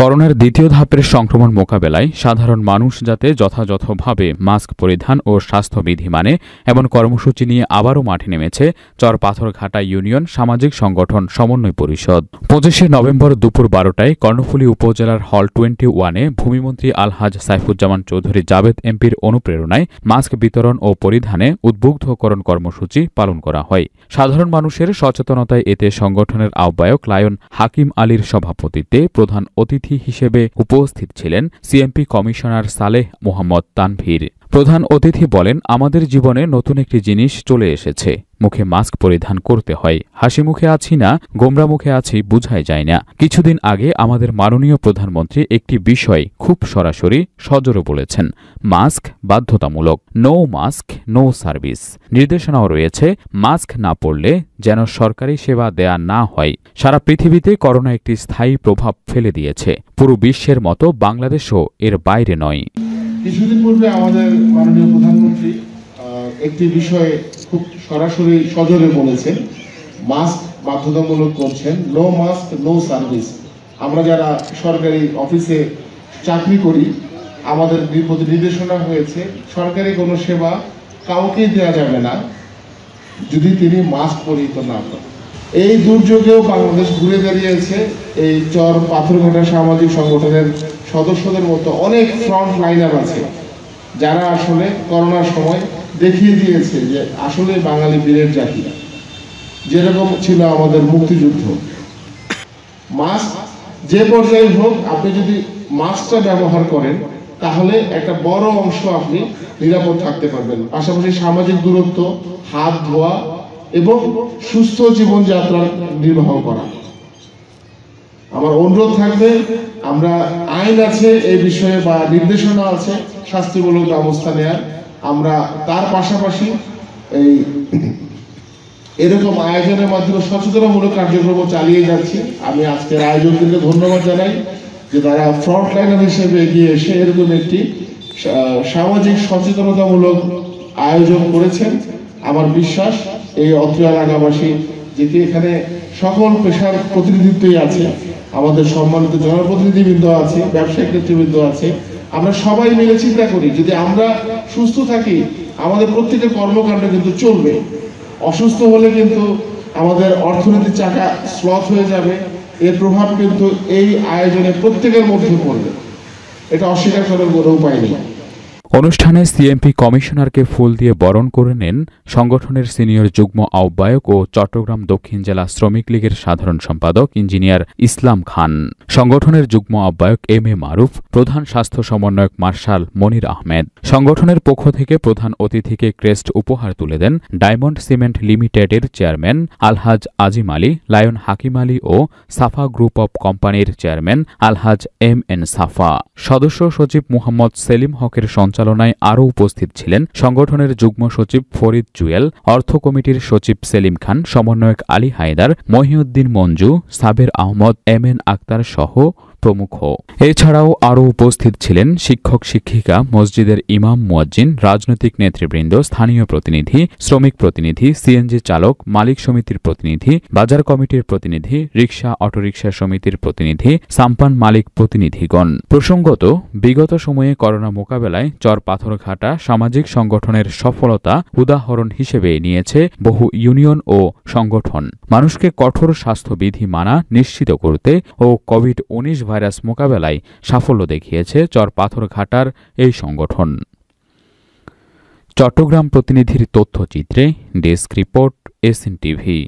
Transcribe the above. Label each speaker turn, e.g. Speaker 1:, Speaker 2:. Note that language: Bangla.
Speaker 1: করোনার দ্বিতীয় ধাপের সংক্রমণ মোকাবেলায় সাধারণ মানুষ যাতে যথাযথভাবে মাস্ক পরিধান ও স্বাস্থ্যবিধি মানে এমন কর্মসূচি নিয়ে আবারও মাঠে নেমেছে চর পাথরঘাটা ইউনিয়ন সামাজিক সংগঠন সমন্বয় পরিষদ পঁচিশে নভেম্বর দুপুর বারোটায় কর্ণফুলী উপজেলার হল টোয়েন্টি ওয়ানে ভূমিমন্ত্রী আলহাজ সাইফুজ্জামান চৌধুরী জাবেদ এমপির অনুপ্রেরণায় মাস্ক বিতরণ ও পরিধানে উদ্বুদ্ধকরণ কর্মসূচি পালন করা হয় সাধারণ মানুষের সচেতনতায় এতে সংগঠনের আহ্বায়ক লায়ন হাকিম আলীর সভাপতিত্বে প্রধান অতিথি অতিথি হিসেবে উপস্থিত ছিলেন সিএমপি কমিশনার সালেহ মোহাম্মদ তানভীর প্রধান অতিথি বলেন আমাদের জীবনে নতুন একটি জিনিস চলে এসেছে মুখে মাস্ক পরিধান করতে হয় হাসি মুখে আছি না গোমরা মুখে আছি বুঝাই যায় না কিছুদিন আগে আমাদের মাননীয় প্রধানমন্ত্রী একটি বিষয় খুব সরাসরি সজোরে বলেছেন মাস্ক বাধ্যতামূলক নো মাস্ক নো সার্ভিস নির্দেশনাও রয়েছে মাস্ক না পড়লে যেন সরকারি সেবা দেয়া না হয় সারা পৃথিবীতে করোনা একটি স্থায়ী প্রভাব ফেলে দিয়েছে পুরো বিশ্বের মতো বাংলাদেশও এর বাইরে নয়
Speaker 2: কিছুদিন পূর্বে আমাদের মাননীয় প্রধানমন্ত্রী একটি বিষয়ে খুব সরাসরি সজোরে বলেছেন মাস্ক বাধ্যতামূলক করছেন নো মাস্ক নো সার্ভিস আমরা যারা সরকারি অফিসে চাকরি করি আমাদের প্রতি নির্দেশনা হয়েছে সরকারি কোনো সেবা কাউকেই দেওয়া যাবে না যদি তিনি মাস্ক পরিহিত না করেন এই দুর্যোগেও বাংলাদেশ ঘুরে দাঁড়িয়েছে এই চর পাথরঘাটা সামাজিক সংগঠনের সদস্যদের মতো অনেক ফ্রন্ট লাইনার আছে যারা আসলে করোনার সময় দেখিয়ে দিয়েছে যে আসলে বাঙালি বীরের জাতি যেরকম ছিল আমাদের মুক্তিযুদ্ধ মাস্ক যে পর্যায়ে হোক আপনি যদি মাস্কটা ব্যবহার করেন তাহলে একটা বড় অংশ আপনি নিরাপদ থাকতে পারবেন পাশাপাশি সামাজিক দূরত্ব হাত ধোয়া এবং সুস্থ জীবনযাত্রা নির্বাহ করা আমার অনুরোধ থাকবে আমরা আইন আছে এই বিষয়ে বা নির্দেশনা আছে শাস্তিমূলক ব্যবস্থা নেয়ার আমরা তার পাশাপাশি এই এরকম আয়োজনের মাধ্যমে সচেতনামূলক কার্যক্রম চালিয়ে যাচ্ছি আমি আজকের আয়োজকদেরকে ধন্যবাদ জানাই যে তারা ফ্রন্টলাইনার হিসেবে এগিয়ে এসে এরকম একটি সামাজিক সচেতনতামূলক আয়োজন করেছেন আমার বিশ্বাস এই অত্র এলাকাবাসী যেটি এখানে সকল পেশার প্রতিনিধিত্বই আছে আমাদের সম্মানিত জনপ্রতিনিধিবৃন্দ আছে ব্যবসায়িক নেতৃবৃন্দ আছে আমরা সবাই মিলে চিন্তা করি যদি আমরা সুস্থ থাকি আমাদের প্রত্যেকের কর্মকাণ্ড কিন্তু চলবে অসুস্থ হলে কিন্তু আমাদের অর্থনীতির চাকা স্লথ হয়ে যাবে এর প্রভাব কিন্তু এই আয়োজনে প্রত্যেকের মধ্যে পড়বে এটা অস্বীকার করার কোনো উপায় নেই
Speaker 1: অনুষ্ঠানে সিএমপি কমিশনারকে ফুল দিয়ে বরণ করে নেন সংগঠনের সিনিয়র যুগ্ম আহ্বায়ক ও চট্টগ্রাম দক্ষিণ জেলা শ্রমিক লীগের সাধারণ সম্পাদক ইঞ্জিনিয়ার ইসলাম খান সংগঠনের যুগ্ম আহ্বায়ক এম এ মারুফ প্রধান স্বাস্থ্য সমন্বয়ক মার্শাল মনির আহমেদ সংগঠনের পক্ষ থেকে প্রধান অতিথিকে ক্রেস্ট উপহার তুলে দেন ডায়মন্ড সিমেন্ট লিমিটেডের চেয়ারম্যান আলহাজ আজিম আলী লায়ন হাকিম আলী ও সাফা গ্রুপ অব কোম্পানির chairman Alhaj M N Safa সদস্য সচিব মুহাম্মদ সেলিম হকের সঞ্চালন সঞ্চালনায় আরও উপস্থিত ছিলেন সংগঠনের যুগ্ম সচিব ফরিদ জুয়েল অর্থ কমিটির সচিব সেলিম খান সমন্বয়ক আলী হায়দার মহিউদ্দিন মঞ্জু সাবের আহমদ এম এন আক্তার সহ প্রমুখ এছাড়াও আরও উপস্থিত ছিলেন শিক্ষক শিক্ষিকা মসজিদের ইমাম মুয়াজ্জিন রাজনৈতিক নেতৃবৃন্দ স্থানীয় প্রতিনিধি শ্রমিক প্রতিনিধি সিএনজি চালক মালিক সমিতির প্রতিনিধি বাজার কমিটির প্রতিনিধি রিক্সা অটোরিকশা সমিতির প্রতিনিধি সাম্পান মালিক প্রতিনিধিগণ প্রসঙ্গত বিগত সময়ে করোনা মোকাবেলায় চর পাথরঘাটা সামাজিক সংগঠনের সফলতা উদাহরণ হিসেবে নিয়েছে বহু ইউনিয়ন ও সংগঠন মানুষকে কঠোর স্বাস্থ্যবিধি মানা নিশ্চিত করতে ও কোভিড উনিশ ভাইরাস মোকাবেলায় সাফল্য দেখিয়েছে চরপাথরঘাটার এই সংগঠন চট্টগ্রাম প্রতিনিধির তথ্যচিত্রে ডেস্ক রিপোর্ট এসএন টিভি